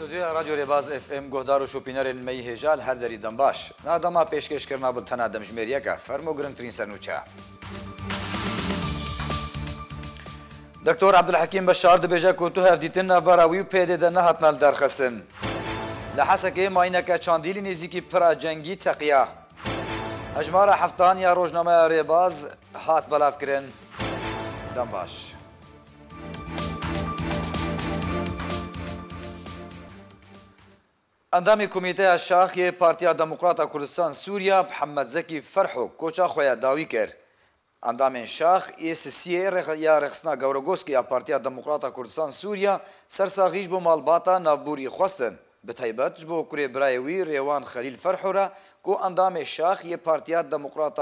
Stüdyoya Radyo Rebaz FM گهدار و شوپینەرێن مەی هێژال هەر دەریدەم باش. نادەما پێشکەشکردنا بڵ تەنا دەمژمێریەکە فەرمۆ گرنگترین سەرنوچە. دکتۆر عبدحەکیم بە شار دەبێژە کۆ تو هەفتیتن نەبەراوی و پێدێدە نەهاتنال دەرخەسن. لە حەسەکەی ماینەکە چاندیلی نێزییکی پراجەنگی تەقیا. هەژمارە هەفتان یا ڕۆژنامە ڕێباز هات بەلافکردن دەم باش. اندامی کمیته شاخی پارتیا دموکرات کردستان سوریا محمد زکی فرحو کوچا خویا داوی کرد اندام شاخ اس سی رخ یا رخصنا گورگوسکی یا پارتیا دموکرات کردستان سوریا سرساغیش بو مالباتا نابوری خواستن به تایبت بو کری برایوی ریوان خلیل فرحو را کو اندام شاخ یا پارتیا دموکرات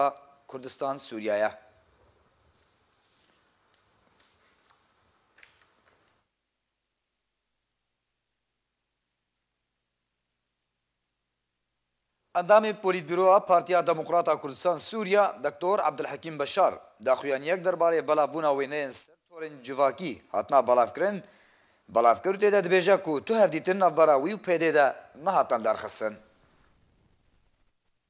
کردستان سوریا Андами Политбюроа Партия Демократа Курдистан Сурия Дактор Абдулҳаким Башар дахӯян як дар барои балавбуна вêneyên ser Торên Civakî hatina balavkirin balavkir tê de dibêje ku tu hevdîtin navbera wî û pêdê de nehatan derxistin.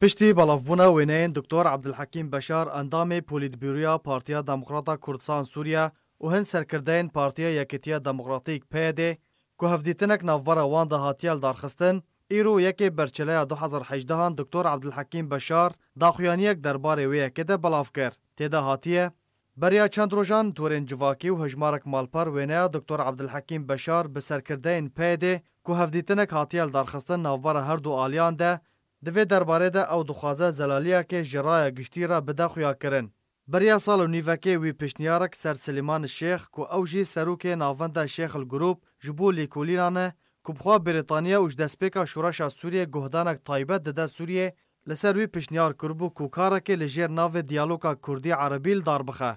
Piştî balavbûna wêneyên Dr. Abdulhekîm Beşar endamê e Polîtbûroya Partiya Demokrata Kurdistan Sûriya û hin serkirdeyên Partiya Yekîtiya Demokratîk PYD e ku hevdîtinek navbera wan da hatiyel darxistin, ایرو یکی برچله 2018 دکتر عبدالحکیم بشار داخویانی یک درباره وی که ده بلاف کرد تیده هاتیه بریا چند روژان تورین جواکی و هجمارک مالپر وینه دکتر عبدالحکیم بشار به سرکرده این پیده که هفدیتنک هاتیه دارخستن نوبر هر دو آلیان ده دوی درباره ده او دخوازه زلالیا که جرای گشتی را بده خویا کرن. بریا سال نیوکه وی پشنیارک سر سلیمان شیخ که او جی سروک ناوند شیخ الگروپ جبو لیکولینانه کوبخوا بریتانیا وج دەستپێکا شوورشا سووریە گوهدانك تایبەت دەدە سووریە لەسەر وی پشتیار کردبوو کوکارەکە لە ژێر ناوێ دیالۆکا کوردی عربیل داربخە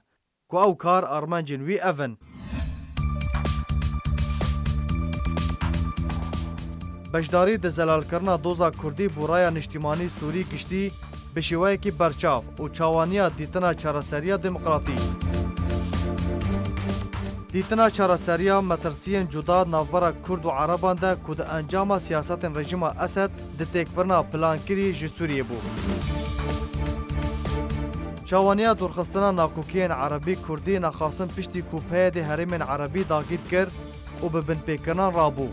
کو ئەو کار ئارمانجین وی ئەڤن. بەشداری دەزەلالکردنا دۆزا کوردی بڕایە نیشتیمانی سووری گشتی بشێوەیەکی بەرچاو و چاوانیا دیتنا چارەسەریە دموکراتی. دیتنا چارەسەریا مەترسیên cuda navbera Kurd û Ereban de ku di encama siyasetên rejima Esed di têkbirna plankirî ji Sûriyê bû. Çawaniya durxistina nakokiyên Erebî Kurdî nexasin piştî ku peyedê herêmên Erebî dagît kir û bi binpêkiran rabû.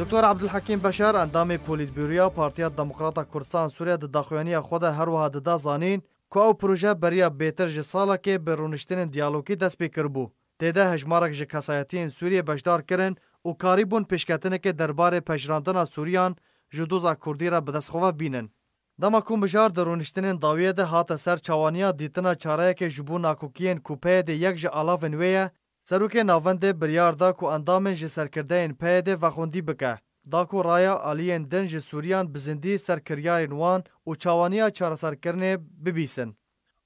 دکتۆر عبدحکیم بەشار ئەندامی پۆلیتبیوریا پارتیا دموکراتە کوردستان سووریا دەداخوێنیە خۆدا هەروەها دەدا زانین کو او پروژه بریا بهتر ژ سالا کې به رونشتن دیالوګي دست پې کربو د ده هجمارک ژ کسایتین سوریه بشدار کرن او کاریبون پیشکتنه کې دربار پژراندنا سوریان جدوزا کوردی را به دستخوا بینن دما کوم بشار درونشتن داویه ده هات سر چوانیا دیتنا چاره کې جبو ناکوکین کوپه د یک ژ الاف نوې سروکه ناوند بریاردا کو اندامن ژ سرکردین پې ده وخوندی بکه دا کو رایا الیین دن جی سوریان بزندی سرکریارین وان او چاوانیا چارەسەرکردنê bibîsin.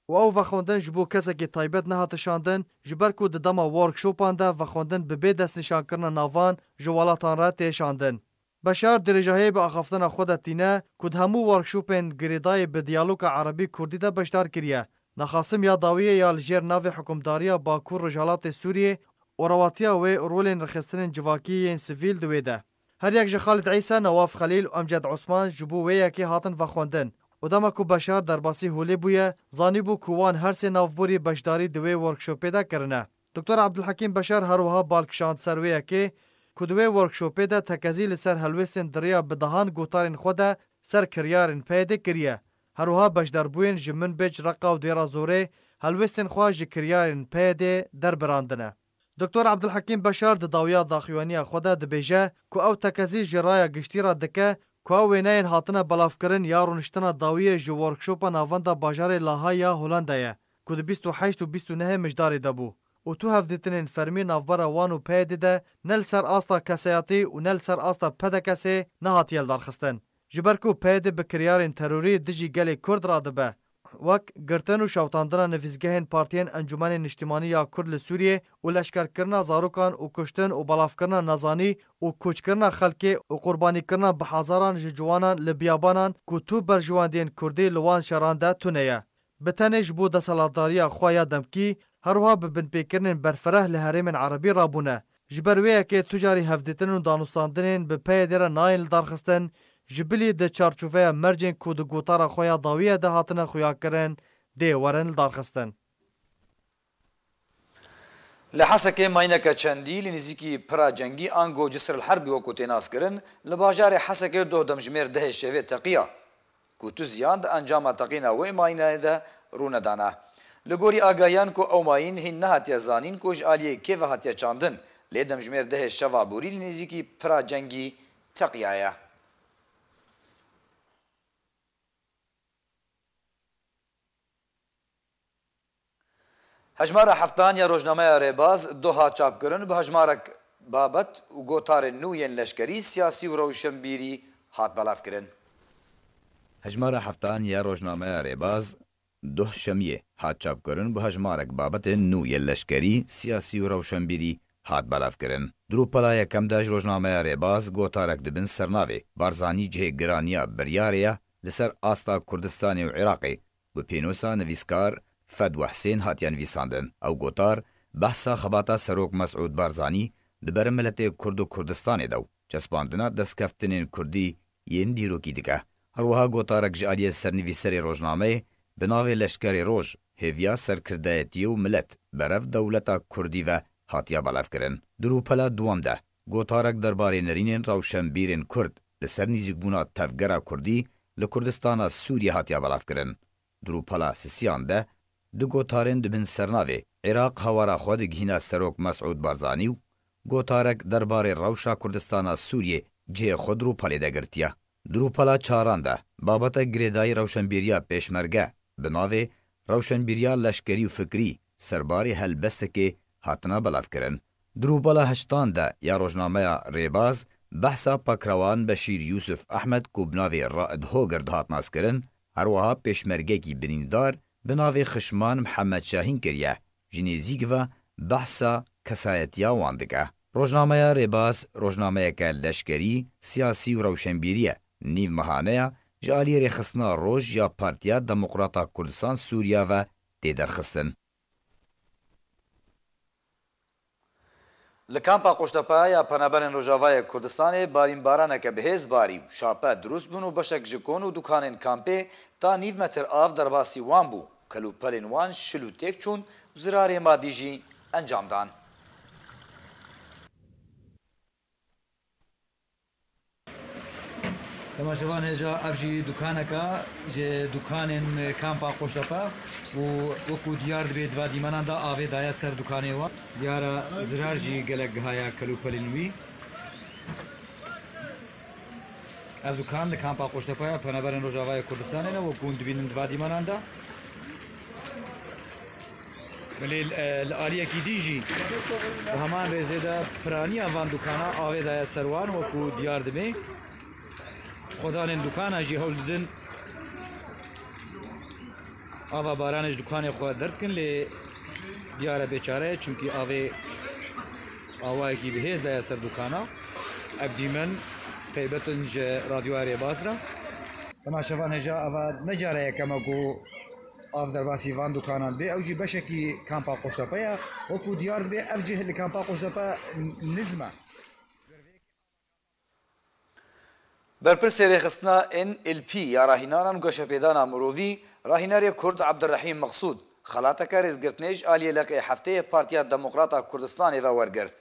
و ew vexwendin ji bo kesekî taybet nehatişandin ji ber ku di dema workshopan de vexwendin bi bê destnîşankirina navan ji welatan re têşandin. Beşar dirêjahê bi axaftina xwe de tîne ku di hemû workshopên girêdayê bi diyaloka erebî Kurdî de beşdar kiriye. Nexasim ya dawiyê ya li jêr navê hukmdariya Bakur Rijalatê Sûriyê, orawatiya wê rolên rixistinên civakiyên sivîl di wê de. هەر یەک ji Xalit ئەیسا نەواف خەلیل و ئەمجد عوسمان ji bo wêyekê hatin vexwendin. Odama ku beşar derbasî holê bûye zanîbû ku wan hersê navborî beşdarî di wê workşopê de kirine. Doktor Abdulhekîm Beşer herwiha balkişand ser wêyekê ku di wê workşopê de tekezî li ser helwêsên diriya bidahan gotarên xwe de ser kiryarên peyde kiriye. Herwiha beşdarbûyên ji min bêç reqa û dêra zorê helwêsên xwa ji kiryarên peyedê derbirandine. دکتۆر عبدحەکیم بەشار دەداویا داخوێنیە خۆدا دەبێژە کو ئەو تەکەزی ژێڕایە گشتیرا دەکە کوا وێنایەن هاتنە بەلافکردن یا ڕونشتنە داویە ژ وەرکشۆپە ناوەندا باژارێ لاها یا هۆلندایە کو 28 و 29 مژداری دەبوو. و تو هەفتتنین فەرمی ناوبەرە وان و پێ ددە نەل سەر ئاستا کەسەیەتی و نەل سەر ئاستا پەدەکەسێ نەهاتیل دارخستن. ji ber ku pêdê bi kiryarên terorî dijî gelê Kurd radibê وک گرتن û şewtandina nivîzgehên Partiyên Encûmenên Niştimanî ya Kurd li Sûriyê û leşkerkirina zarokan û kuştin û balafkirina nazanî û koçkirina xelkê û qurbanîkirina bi hezaran ji ciwanan li biyabanan ku tu berjiwandiyên Kurdî li wan şeran de tune ye. Bi tenê ji bo deselatdariya xwe ya demkî, herwiha bi binpêkirinên berfereh li herêmên Erebî rabûne. Ji ber wê yekê tu carî hevdîtin û danûsandinên bi peyê de re nayên li darxistin ji bilî di çarçoveya mercên ku di gotara xwe ya dawiyê de hatine xuyakirin dê werin li darxistin. لە حەسەکەی ماینەکە چەندی لە نزیکی پراجەنگی ئەنگۆ جسر هەربی وەکو تێناسکردن لە باژارێ حەسەکەی دۆ دەمژمێر دەهێ شێوێت تەقیە کوتو زیان دە ئەنجامە تەقینا وی ماینایدا ڕوونەدانا لە گۆری ئاگایان کو ئەوماین هین نەهاتێ زانین کۆژ ئالیە کێوە هاتیە چاندن لێ دەمژمێر دەهێ شەوابووری لە نزیکی پراجەنگی تەقیایە هەژمارە هەفتانیا ڕۆژنامەیە ڕێباز دو هاچابکردن بە هەژمارە بابەت و گۆتارن نوێن لەشکەری سیاسی و ڕەوشەمبیری هات بەڵافکردن. هەژمارە هەفتان یا ڕۆژنامەیە ڕێباز دوه شەمیە هاتچابکردن بە هەژمارەك بابەتن نوێن لەشکەری سیاسی و ڕەوشەمبیری هات بەلافکردن دروپەلا یەکەمداش ڕۆژنامەیە ڕێباز گۆتارێک دەبن سەرناوێ بارزانانی جێگرانیا بریارەیە لەسەر ئاستا کوردستانی و عێراقی بە پێنوسا نەویستکار فەد حسێن هاتیان ویساندن ئەو گۆتار بەسا خەباتە سەرۆک مەسعود بارزانانی دبەر ملەتێ کورد و کوردستانێدا و چەسپاندنا دەستکەفتنێن کوردی یەن دیرۆکی دیکە هەروەها گۆتارێک ژعالیە سەرنیویسەری ڕۆژنامەیە بناوێ لەشکری ڕۆژ هێویا سەرکردایەتی و ملەت بەرەف دەولەتا کوردیڤە هاتیە بەڵافکردن دروپەلا دوامدا گۆتارێک دەربارەی نەرینێن ڕاوشەمبیرێن کورد لەسەر نزیکبوونا تەفگەرا کوردی لە کوردستانە سووری هاتیە بەڵافکردن دروپەلا سسییاندا دو گوتارên dibin sernavê Iraq hewara xwe digihîna serok Mesûd Barzanî û gotarek derbarê rewşa Kurdistana Sûriyê cê xwe Drupalê de girtiye. Drupala çaran de babeta girêdayî rewşenbîriya pêşmerge bi navê rewşenbîriya leşkerî û fikrî serbarê helbestekê hatina belevkirin. Drupala heştan de ya rojnameya rêbaz behsa pakrawan Beşîr Yusuf Ehmed ku bi navê Raid Hogirt hat naskirin, her wiha pêşmergekî binîndar بناوی خشمان محمد شاهین کریه جنی زیگوا بحثا کسایتیا واندگه. روزنامه ریباس روزنامه که لشکری سیاسی و روشنبیریه نیو مهانه جالی رخصنا روش یا پارتیا دموکراتا کلسان سوریا و دیدرخستن. لکامپا قوشتپا یا پنابرن روژاوای کردستان بارین بارانه که بهیز باری شاپه دروست بون و بشک جکون و دکانین کامپه تا نیو متر آف درباسی وان بود. Kalupelên wan şil û têk çûn, zirarê madî eh, jî encam dan. تماشاوان هجا ابجي دكانكا جي دكانن كامبا خوشتاپا و وكو ديار دبيت وادي منان دا آوه دايا سر دكانه وا ديارا زرار جي گلق گهايا کلو پلنوي از دکان لکامپا خوشتاپا پنابرن روژاوای کردستانه و گوند بینن دوادی منان دا ولی آلیه کی دیجی و همان رزه دا پرانی آوان دکانا آوه دای سروان و کو دیار دمه خدا نین دکانا جی هول ددن آوه بارانش دکان خود درد کن لی دیار بیچاره چونکی آوه آوه کی بهیز دای سر دکانا ابدی من قیبتن رادیو عرباز را تماشافان هجا آوه مجاره کمکو ئاف دەرباسی وان دوکانان بێ ئەوژی بەشێکی کامپا قۆشتەپەیە وەکو دیار بێ ئەفجێ لە کامپا قۆشتەپە نزمە. بەرپرسێ رێخستنا NLP یا ڕاهینانان گۆشەپێدانا مرۆڤی ڕاهینارێ کورد عبدڕەحیم مەخسود خەلاتەکە ێزگرتنێژ ئالیە لەقی هەفتەیە پارتیا دەموکراتا کوردستانێەوە وەرگرت.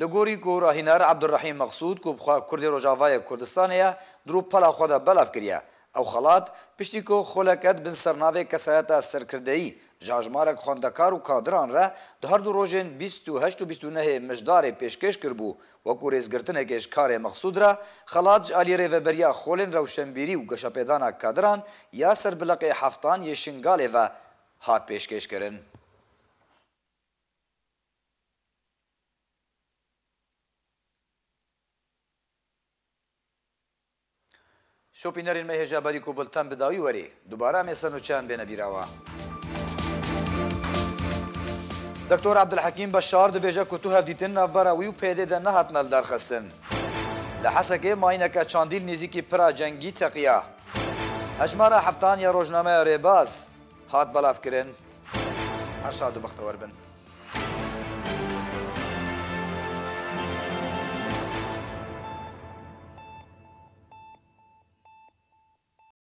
لە گۆری و ڕاهینار عبدڕەحیم مەخسود و بخوا کوردی ڕۆژاوایە کوردستانەیە درو پەلا خۆدا بەلاف کردە. ئەو پشتی کۆ خۆلەکەت بن سەرناوێک کەسایەتە سەرکردایی ژاژمارەك خوندەکار و کادران رە دو هەردوو ڕۆژێن 1929 مژدارێ پێشکەش کرد بوو وەکو رێزگرتنێکێش کارێ مەخصودرا خەڵات ئالیێ ڤەبەریا خۆلێن ڕەوشەمبیری و گەشەپێدانە کادران یا سەر بلقێ هەفتان یە شنگالێ ڤە هات پێشکەشکردن. شۆپینەرین مەهێژا بەری کوبلتان بداوی وەری دووبارە مێسەن و چیان بێنە بیراوە. دکتۆر عبدحەکیم بە شار دەبێژە کوتو هەفتیتن نەبەرەوی و پێدێدە نەهات نەلدارخستن. لە حەسەکێ ماینەکە چاندیل نزیکی پرا جەنگی تەقیە. هەژمارە هەفتان یا ڕۆژنامە ڕێباز هات بەلافکردن هەشاد و بەختەوە بن.